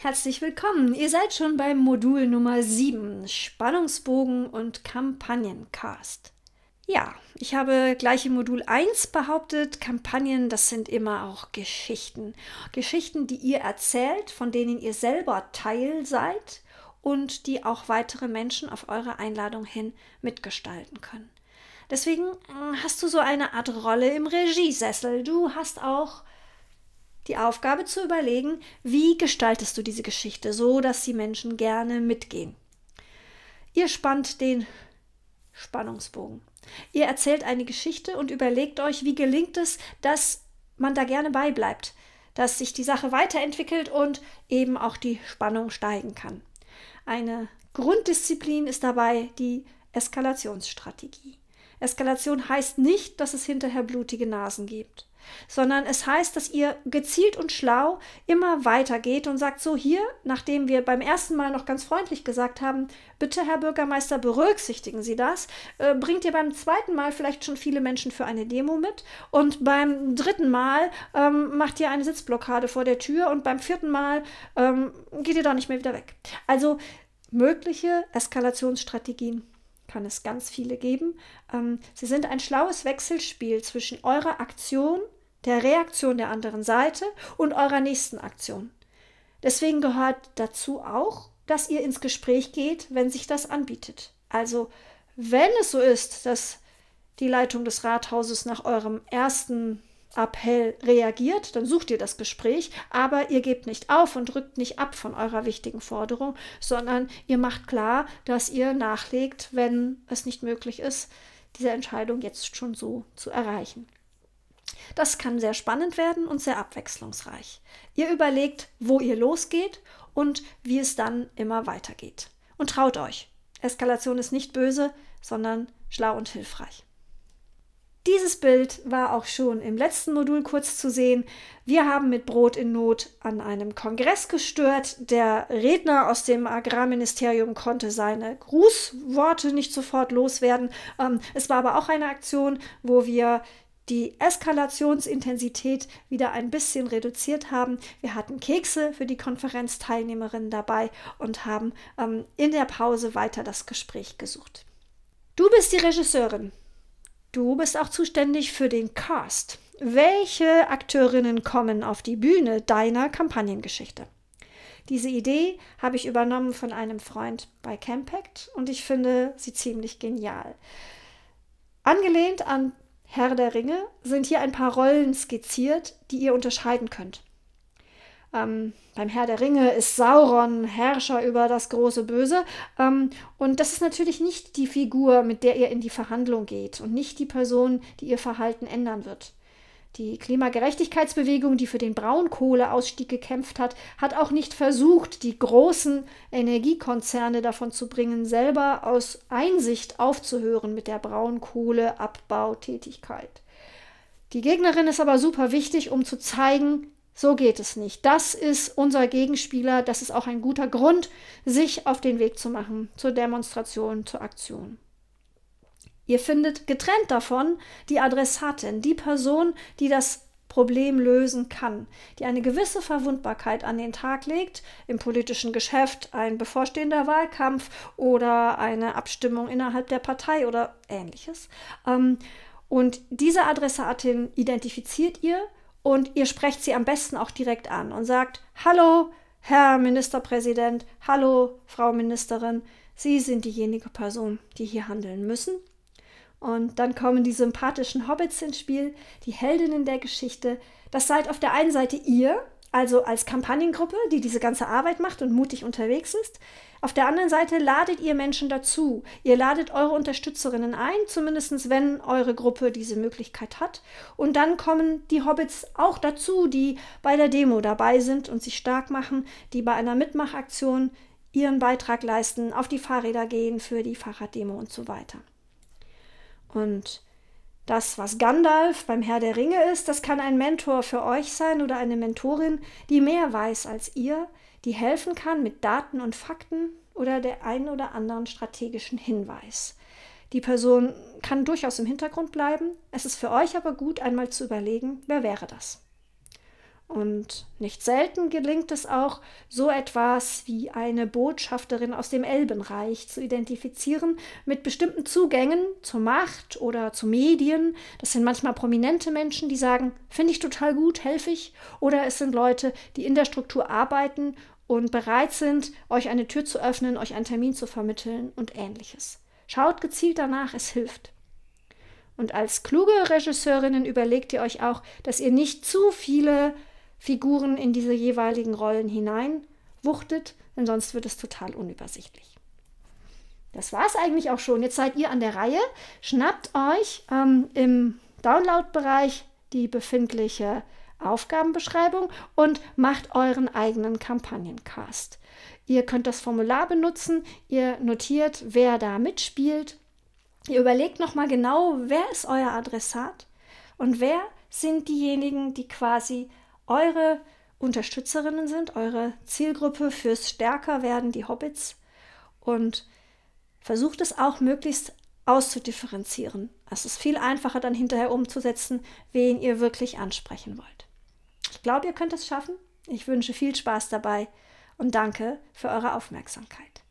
Herzlich willkommen. Ihr seid schon beim Modul Nummer 7, Spannungsbogen und Kampagnencast. Ja, ich habe gleich im Modul 1 behauptet, Kampagnen, das sind immer auch Geschichten. Geschichten, die ihr erzählt, von denen ihr selber Teil seid und die auch weitere Menschen auf eure Einladung hin mitgestalten können. Deswegen äh, hast du so eine Art Rolle im Regiesessel. Du hast auch die Aufgabe zu überlegen, wie gestaltest du diese Geschichte so, dass die Menschen gerne mitgehen. Ihr spannt den Spannungsbogen. Ihr erzählt eine Geschichte und überlegt euch, wie gelingt es, dass man da gerne beibleibt, dass sich die Sache weiterentwickelt und eben auch die Spannung steigen kann. Eine Grunddisziplin ist dabei die Eskalationsstrategie. Eskalation heißt nicht, dass es hinterher blutige Nasen gibt, sondern es heißt, dass ihr gezielt und schlau immer weitergeht und sagt so hier, nachdem wir beim ersten Mal noch ganz freundlich gesagt haben, bitte Herr Bürgermeister, berücksichtigen Sie das, äh, bringt ihr beim zweiten Mal vielleicht schon viele Menschen für eine Demo mit und beim dritten Mal ähm, macht ihr eine Sitzblockade vor der Tür und beim vierten Mal ähm, geht ihr da nicht mehr wieder weg. Also mögliche Eskalationsstrategien kann es ganz viele geben. Ähm, sie sind ein schlaues Wechselspiel zwischen eurer Aktion, der Reaktion der anderen Seite und eurer nächsten Aktion. Deswegen gehört dazu auch, dass ihr ins Gespräch geht, wenn sich das anbietet. Also wenn es so ist, dass die Leitung des Rathauses nach eurem ersten Appell reagiert, dann sucht ihr das Gespräch, aber ihr gebt nicht auf und rückt nicht ab von eurer wichtigen Forderung, sondern ihr macht klar, dass ihr nachlegt, wenn es nicht möglich ist, diese Entscheidung jetzt schon so zu erreichen. Das kann sehr spannend werden und sehr abwechslungsreich. Ihr überlegt, wo ihr losgeht und wie es dann immer weitergeht. Und traut euch. Eskalation ist nicht böse, sondern schlau und hilfreich. Dieses Bild war auch schon im letzten Modul kurz zu sehen. Wir haben mit Brot in Not an einem Kongress gestört. Der Redner aus dem Agrarministerium konnte seine Grußworte nicht sofort loswerden. Ähm, es war aber auch eine Aktion, wo wir die Eskalationsintensität wieder ein bisschen reduziert haben. Wir hatten Kekse für die Konferenzteilnehmerinnen dabei und haben ähm, in der Pause weiter das Gespräch gesucht. Du bist die Regisseurin. Du bist auch zuständig für den Cast. Welche Akteurinnen kommen auf die Bühne deiner Kampagnengeschichte? Diese Idee habe ich übernommen von einem Freund bei Campact und ich finde sie ziemlich genial. Angelehnt an Herr der Ringe sind hier ein paar Rollen skizziert, die ihr unterscheiden könnt ähm, beim Herr der Ringe ist Sauron Herrscher über das große Böse. Ähm, und das ist natürlich nicht die Figur, mit der ihr in die Verhandlung geht und nicht die Person, die ihr Verhalten ändern wird. Die Klimagerechtigkeitsbewegung, die für den Braunkohleausstieg gekämpft hat, hat auch nicht versucht, die großen Energiekonzerne davon zu bringen, selber aus Einsicht aufzuhören mit der Braunkohleabbautätigkeit. Die Gegnerin ist aber super wichtig, um zu zeigen, so geht es nicht. Das ist unser Gegenspieler. Das ist auch ein guter Grund, sich auf den Weg zu machen, zur Demonstration, zur Aktion. Ihr findet getrennt davon die Adressatin, die Person, die das Problem lösen kann, die eine gewisse Verwundbarkeit an den Tag legt, im politischen Geschäft ein bevorstehender Wahlkampf oder eine Abstimmung innerhalb der Partei oder ähnliches. Ähm, und diese Adressatin identifiziert ihr, und ihr sprecht sie am besten auch direkt an und sagt, hallo, Herr Ministerpräsident, hallo, Frau Ministerin, Sie sind diejenige Person, die hier handeln müssen. Und dann kommen die sympathischen Hobbits ins Spiel, die Heldinnen der Geschichte. Das seid auf der einen Seite ihr, also als Kampagnengruppe, die diese ganze Arbeit macht und mutig unterwegs ist. Auf der anderen Seite ladet ihr Menschen dazu. Ihr ladet eure Unterstützerinnen ein, zumindest wenn eure Gruppe diese Möglichkeit hat. Und dann kommen die Hobbits auch dazu, die bei der Demo dabei sind und sich stark machen, die bei einer Mitmachaktion ihren Beitrag leisten, auf die Fahrräder gehen für die Fahrraddemo und so weiter. Und das, was Gandalf beim Herr der Ringe ist, das kann ein Mentor für euch sein oder eine Mentorin, die mehr weiß als ihr, die helfen kann mit Daten und Fakten oder der einen oder anderen strategischen Hinweis. Die Person kann durchaus im Hintergrund bleiben, es ist für euch aber gut, einmal zu überlegen, wer wäre das. Und nicht selten gelingt es auch, so etwas wie eine Botschafterin aus dem Elbenreich zu identifizieren mit bestimmten Zugängen zur Macht oder zu Medien. Das sind manchmal prominente Menschen, die sagen, finde ich total gut, helfe ich. Oder es sind Leute, die in der Struktur arbeiten und bereit sind, euch eine Tür zu öffnen, euch einen Termin zu vermitteln und ähnliches. Schaut gezielt danach, es hilft. Und als kluge Regisseurinnen überlegt ihr euch auch, dass ihr nicht zu viele Figuren in diese jeweiligen Rollen hinein wuchtet, denn sonst wird es total unübersichtlich. Das war es eigentlich auch schon. Jetzt seid ihr an der Reihe. Schnappt euch ähm, im Download-Bereich die befindliche Aufgabenbeschreibung und macht euren eigenen Kampagnencast. Ihr könnt das Formular benutzen, ihr notiert, wer da mitspielt. Ihr überlegt nochmal genau, wer ist euer Adressat und wer sind diejenigen, die quasi eure Unterstützerinnen sind, eure Zielgruppe fürs Stärkerwerden, die Hobbits. Und versucht es auch möglichst auszudifferenzieren. Es ist viel einfacher dann hinterher umzusetzen, wen ihr wirklich ansprechen wollt. Ich glaube, ihr könnt es schaffen. Ich wünsche viel Spaß dabei und danke für eure Aufmerksamkeit.